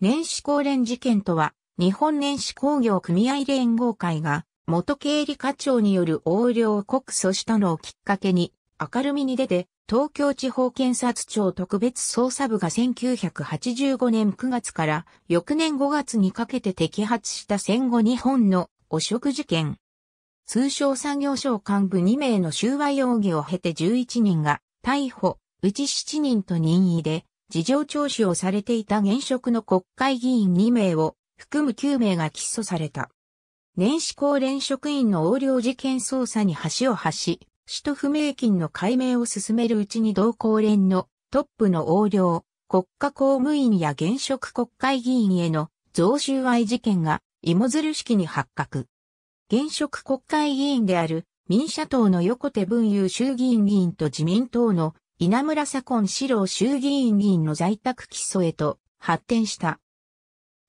年始公連事件とは、日本年始工業組合連合会が、元経理課長による横領を告訴したのをきっかけに、明るみに出て、東京地方検察庁特別捜査部が1985年9月から翌年5月にかけて摘発した戦後日本の汚職事件。通商産業省幹部2名の収賄容疑を経て11人が逮捕、うち7人と任意で事情聴取をされていた現職の国会議員2名を含む9名が起訴された。年始高連職員の横領事件捜査に橋を発し、使途不明金の解明を進めるうちに同高連のトップの横領、国家公務員や現職国会議員への贈収賄事件が芋づる式に発覚。現職国会議員である民社党の横手文雄衆議院議員と自民党の稲村左近史郎衆議院議員の在宅起訴へと発展した。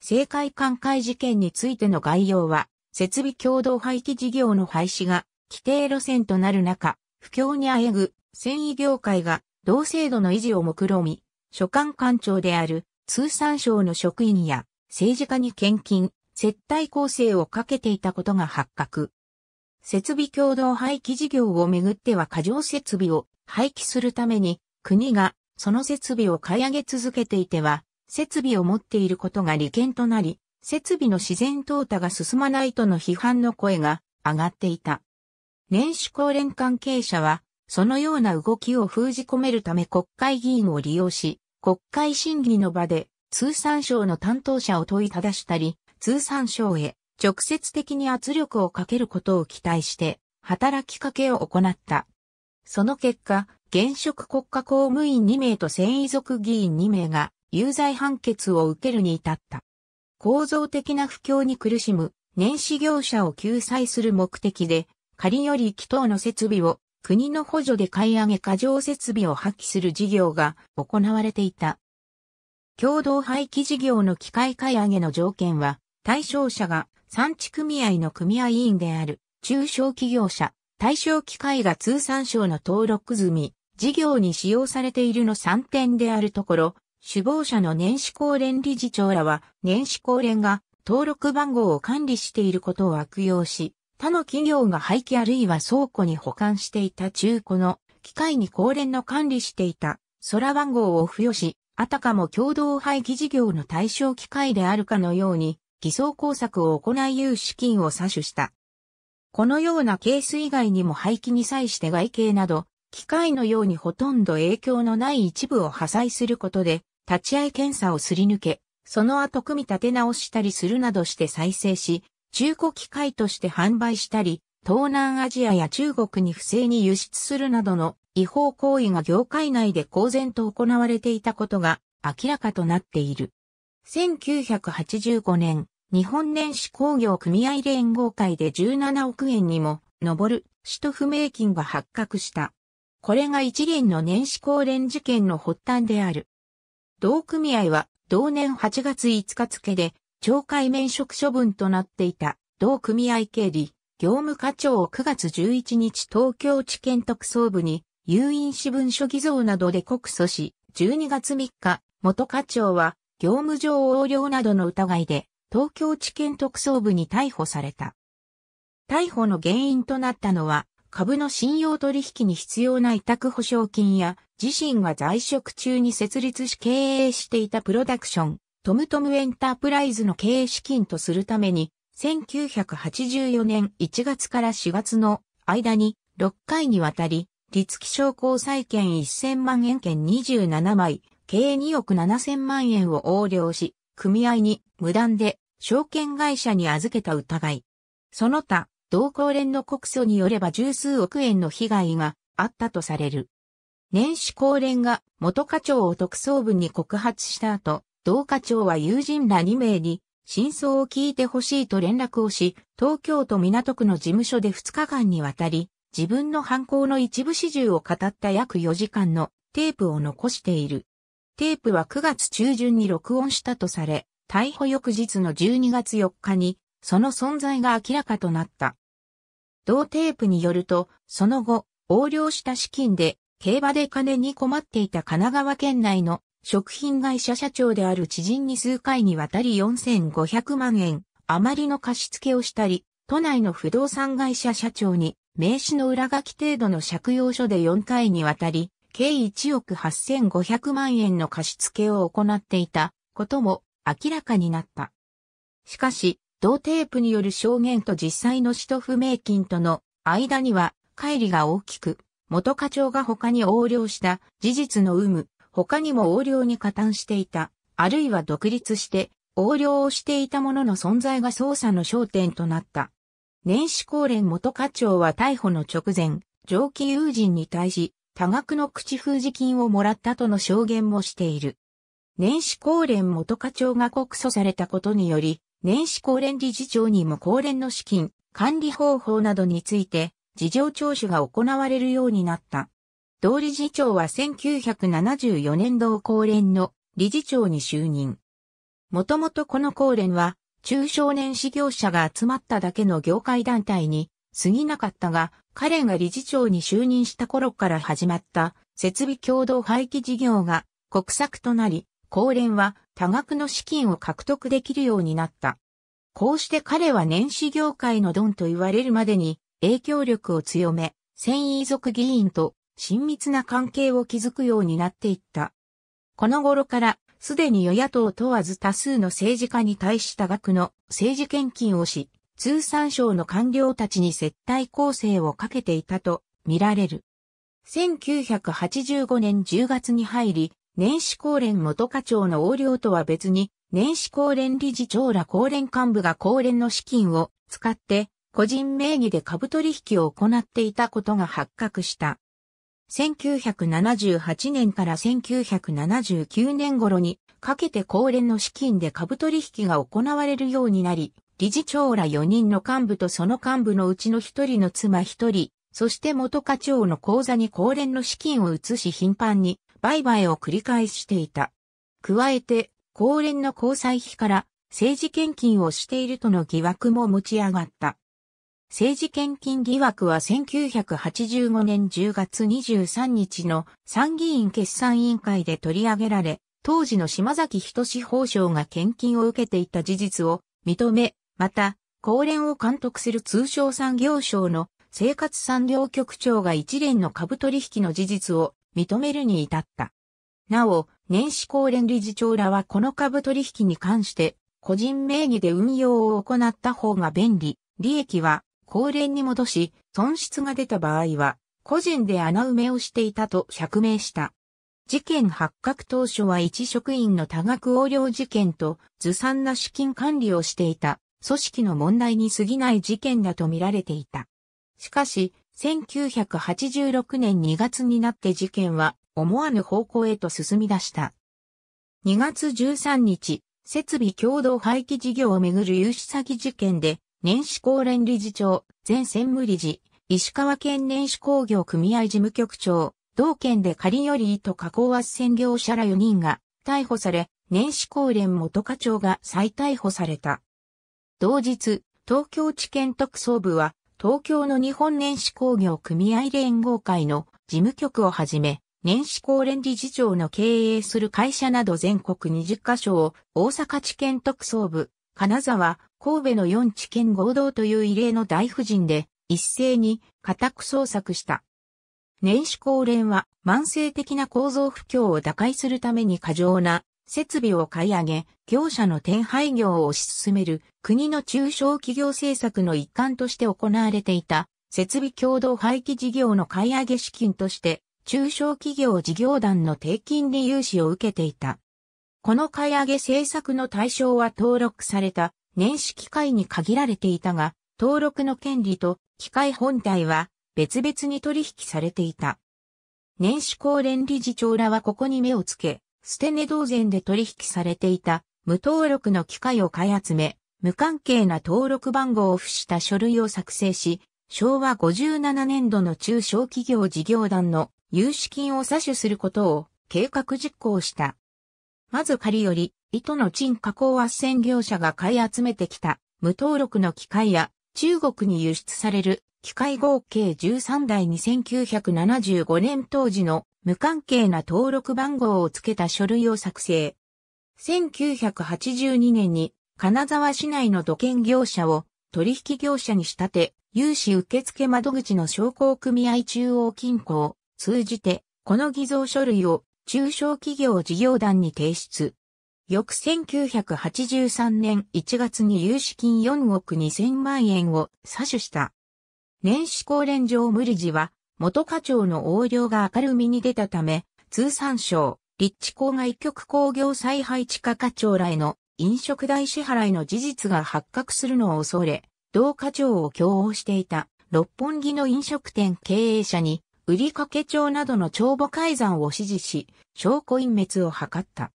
政界寛解事件についての概要は、設備共同廃棄事業の廃止が規定路線となる中、不況にあえぐ繊維業界が同制度の維持を目論み、所管官庁である通産省の職員や政治家に献金、接待構成をかけていたことが発覚。設備共同廃棄事業をめぐっては過剰設備を廃棄するために、国がその設備を買い上げ続けていては、設備を持っていることが利権となり、設備の自然淘汰が進まないとの批判の声が上がっていた。年始高連関係者は、そのような動きを封じ込めるため国会議員を利用し、国会審議の場で通産省の担当者を問いただしたり、通産省へ直接的に圧力をかけることを期待して、働きかけを行った。その結果、現職国家公務員2名と繊維族議員2名が有罪判決を受けるに至った。構造的な不況に苦しむ年始業者を救済する目的で、仮より祈祷の設備を国の補助で買い上げ過剰設備を破棄する事業が行われていた。共同廃棄事業の機械買い上げの条件は、対象者が産地組合の組合員である中小企業者、対象機械が通産省の登録済み、事業に使用されているの3点であるところ、首謀者の年始高連理事長らは、年始高連が登録番号を管理していることを悪用し、他の企業が廃棄あるいは倉庫に保管していた中古の機械に高連の管理していた空番号を付与し、あたかも共同廃棄事業の対象機械であるかのように、偽装工作を行い融資金を詐取した。このようなケース以外にも廃棄に際して外形など、機械のようにほとんど影響のない一部を破砕することで、立ち会い検査をすり抜け、その後組み立て直したりするなどして再生し、中古機械として販売したり、東南アジアや中国に不正に輸出するなどの違法行為が業界内で公然と行われていたことが明らかとなっている。1985年、日本年始工業組合連合会で17億円にも上る使途不明金が発覚した。これが一連の年始公連事件の発端である。同組合は同年8月5日付で懲戒免職処分となっていた同組合経理業務課長を9月11日東京地検特捜部に有印私文書偽造などで告訴し、12月3日元課長は業務上横領などの疑いで、東京地検特捜部に逮捕された。逮捕の原因となったのは、株の信用取引に必要な委託保証金や、自身が在職中に設立し経営していたプロダクション、トムトムエンタープライズの経営資金とするために、1984年1月から4月の間に6回にわたり、立木商工債券1000万円券27枚、計2億7千万円を横領し、組合に無断で証券会社に預けた疑い。その他、同行連の告訴によれば十数億円の被害があったとされる。年始公連が元課長を特捜部に告発した後、同課長は友人ら2名に真相を聞いてほしいと連絡をし、東京都港区の事務所で2日間にわたり、自分の犯行の一部始終を語った約4時間のテープを残している。テープは9月中旬に録音したとされ、逮捕翌日の12月4日に、その存在が明らかとなった。同テープによると、その後、横領した資金で、競馬で金に困っていた神奈川県内の食品会社社長である知人に数回にわたり4500万円余りの貸付をしたり、都内の不動産会社社長に名刺の裏書き程度の借用書で4回にわたり計1億8500万円の貸付を行っていたことも明らかになった。しかし、同テープによる証言と実際の使途不明金との間には乖離が大きく、元課長が他に横領した事実の有無、他にも横領に加担していた、あるいは独立して横領をしていた者の存在が捜査の焦点となった。年始高連元課長は逮捕の直前、上記友人に対し、多額の口封じ金をもらったとの証言もしている。年始高連元課長が告訴されたことにより、年始高連理事長にも高連の資金、管理方法などについて、事情聴取が行われるようになった。同理事長は1974年同高連の理事長に就任。もともとこの高連は、中小年始業者が集まっただけの業界団体に過ぎなかったが、彼が理事長に就任した頃から始まった設備共同廃棄事業が国策となり、高連は多額の資金を獲得できるようになった。こうして彼は年始業界のドンと言われるまでに影響力を強め、繊維族議員と親密な関係を築くようになっていった。この頃からすでに与野党問わず多数の政治家に対した額の政治献金をし、通産省の官僚たちに接待構成をかけていたと見られる。1985年10月に入り、年始高連元課長の横領とは別に、年始高連理事長ら高連幹部が高連の資金を使って個人名義で株取引を行っていたことが発覚した。1978年から1979年頃にかけて高連の資金で株取引が行われるようになり、理事長ら4人の幹部とその幹部のうちの1人の妻1人、そして元課長の口座に高連の資金を移し頻繁に売買を繰り返していた。加えて、高連の交際費から政治献金をしているとの疑惑も持ち上がった。政治献金疑惑は1985年10月23日の参議院決算委員会で取り上げられ、当時の島崎仁志法相が献金を受けていた事実を認め、また、高連を監督する通商産業省の生活産業局長が一連の株取引の事実を認めるに至った。なお、年始高連理事長らはこの株取引に関して、個人名義で運用を行った方が便利、利益は高連に戻し、損失が出た場合は、個人で穴埋めをしていたと釈明した。事件発覚当初は一職員の多額横領事件とずさんな資金管理をしていた組織の問題に過ぎない事件だと見られていた。しかし、1986年2月になって事件は思わぬ方向へと進み出した。2月13日、設備共同廃棄事業をめぐる融資詐欺事件で、年始高連理事長、前専務理事、石川県年始工業組合事務局長、同県で仮よりと加工斡旋業者ら4人が逮捕され、年始高連元課長が再逮捕された。同日、東京地検特捜部は、東京の日本年始工業組合連合会の事務局をはじめ、年始工連理事長の経営する会社など全国20カ所を大阪地検特捜部、金沢、神戸の4地検合同という異例の大婦人で、一斉に家宅捜索した。年始工連は慢性的な構造不況を打開するために過剰な設備を買い上げ、業者の転廃業を推し進める国の中小企業政策の一環として行われていた設備共同廃棄事業の買い上げ資金として中小企業事業団の低金利融資を受けていた。この買い上げ政策の対象は登録された年始機械に限られていたが、登録の権利と機械本体は別々に取引されていた。年始高連理事長らはここに目をつけ、ステネ同然で取引されていた無登録の機械を買い集め、無関係な登録番号を付した書類を作成し、昭和57年度の中小企業事業団の融資金を採取することを計画実行した。まず仮より、糸の賃加工斡旋業者が買い集めてきた無登録の機械や中国に輸出される機械合計13台に1975年当時の無関係な登録番号を付けた書類を作成。1982年に金沢市内の土建業者を取引業者に仕立て、融資受付窓口の商工組合中央金庫を通じて、この偽造書類を中小企業事業団に提出。翌1983年1月に融資金4億2000万円を詐取した。年始高連上無理事は、元課長の横領が明るみに出たため、通産省、立地郊外局工業再配置課課長らへの飲食代支払いの事実が発覚するのを恐れ、同課長を共謀していた六本木の飲食店経営者に、売掛帳などの帳簿改ざんを指示し、証拠隠滅を図った。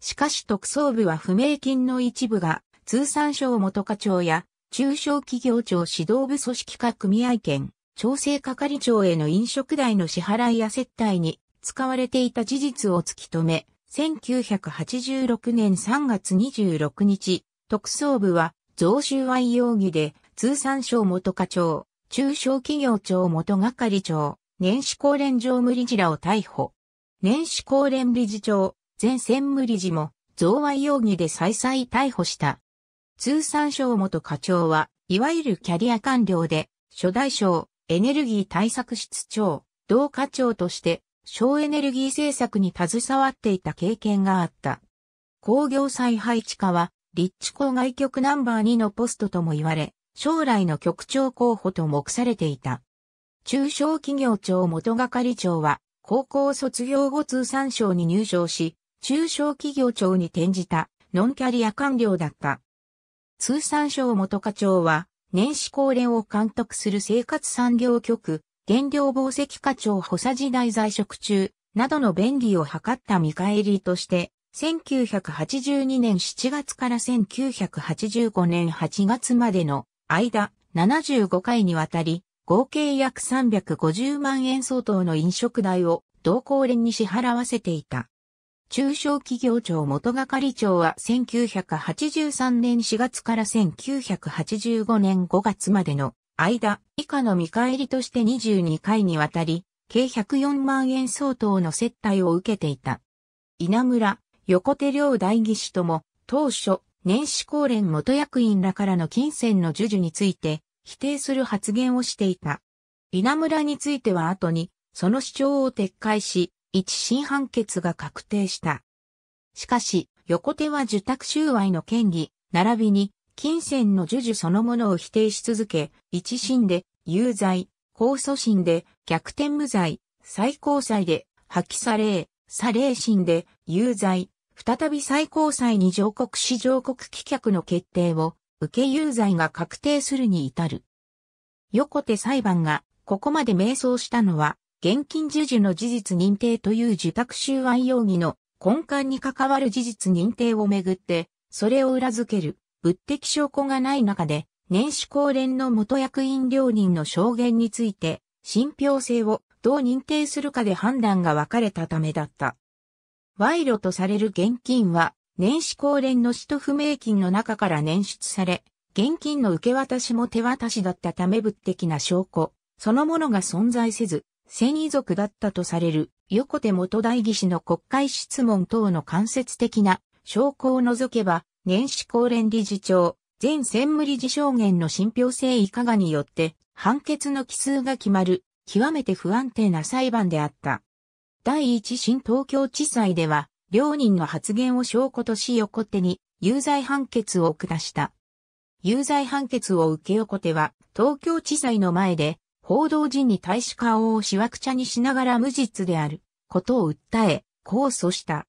しかし特捜部は不明金の一部が通産省元課長や中小企業庁指導部組織化組合権、調整係長への飲食代の支払いや接待に使われていた事実を突き止め、1986年3月26日、特捜部は贈収賄容疑で通産省元課長、中小企業庁元係長、年始高連常務理事らを逮捕。年始高連理事長、前専務理事も贈賄容疑で再々逮捕した。通産省元課長は、いわゆるキャリア官僚で、初代省、エネルギー対策室長、同課長として、省エネルギー政策に携わっていた経験があった。工業再配置課は、立地郊外局ナンバー2のポストとも言われ、将来の局長候補と目されていた。中小企業庁元係長は、高校卒業後通産省に入省し、中小企業庁に転じたノンキャリア官僚だった。通産省元課長は、年始恒例を監督する生活産業局、原料紡績課長補佐時代在職中、などの便宜を図った見返りとして、1982年7月から1985年8月までの間、75回にわたり、合計約350万円相当の飲食代を同行連に支払わせていた。中小企業庁元係長は1983年4月から1985年5月までの間、以下の見返りとして22回にわたり、計104万円相当の接待を受けていた。稲村、横手両代議士とも、当初、年始高連元役員らからの金銭の授受について、否定する発言をしていた。稲村については後に、その主張を撤回し、一審判決が確定した。しかし、横手は受託収賄の権利、並びに金銭の授受そのものを否定し続け、一審で有罪、控訴審で逆転無罪、最高裁で破棄され、され審で有罪、再び最高裁に上告し上告棄却の決定を受け有罪が確定するに至る。横手裁判がここまで迷走したのは現金授受の事実認定という受託収賄容疑の根幹に関わる事実認定をめぐって、それを裏付ける物的証拠がない中で、年始公連の元役員両人の証言について、信憑性をどう認定するかで判断が分かれたためだった。賄賂とされる現金は、年始公連の使途不明金の中から捻出され、現金の受け渡しも手渡しだったため物的な証拠、そのものが存在せず、戦移族だったとされる横手元代議士の国会質問等の間接的な証拠を除けば、年始高連理事長、前専務理事証言の信憑性いかがによって判決の奇数が決まる極めて不安定な裁判であった。第一審東京地裁では、両人の発言を証拠とし横手に有罪判決を下した。有罪判決を受け横手は東京地裁の前で報道時に大使顔をしわくちゃにしながら無実であることを訴え、控訴した。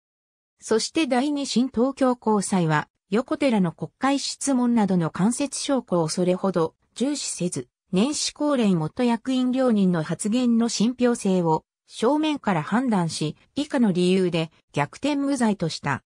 そして第二新東京高裁は、横寺の国会質問などの間接証拠をそれほど重視せず、年始高連元役員両人の発言の信憑性を正面から判断し、以下の理由で逆転無罪とした。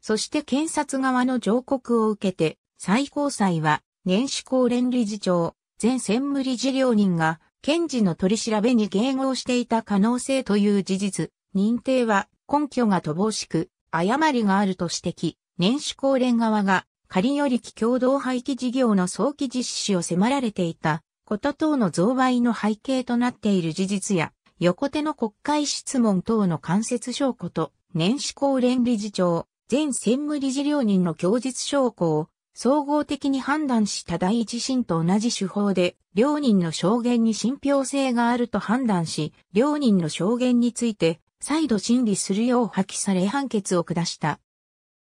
そして検察側の上告を受けて、最高裁は、年始高連理事長、前専務理事業人が、検事の取り調べに迎合していた可能性という事実、認定は根拠が乏しく、誤りがあると指摘、年始高連側が仮より共同廃棄事業の早期実施を迫られていたこと等の増倍の背景となっている事実や、横手の国会質問等の間接証拠と、年始高連理事長、前専務理事業人の供述証拠を総合的に判断した第一審と同じ手法で、両人の証言に信憑性があると判断し、両人の証言について、再度審理するよう破棄され判決を下した。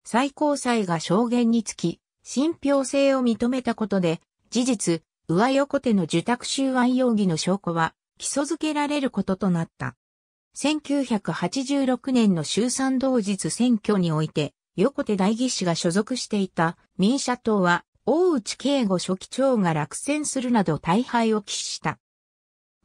最高裁が証言につき、信憑性を認めたことで、事実、上横手の受託収賄容疑の証拠は、基礎づけられることとなった。1986年の衆参同日選挙において、横手代議士が所属していた民社党は、大内敬吾書記長が落選するなど大敗を喫した。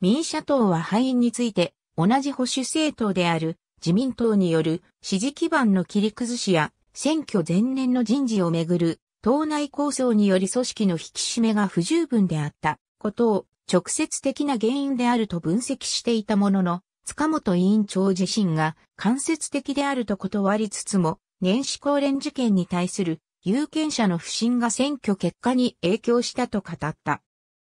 民社党は敗因について、同じ保守政党である自民党による支持基盤の切り崩しや選挙前年の人事をめぐる党内構想により組織の引き締めが不十分であったことを直接的な原因であると分析していたものの、塚本委員長自身が間接的であると断りつつも、年始高連事件に対する有権者の不信が選挙結果に影響したと語った。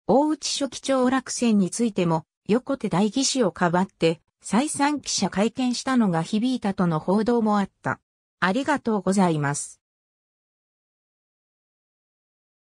大内書記長落選についても、横手代議士をかばって、再三記者会見したのが響いたとの報道もあった。ありがとうございます。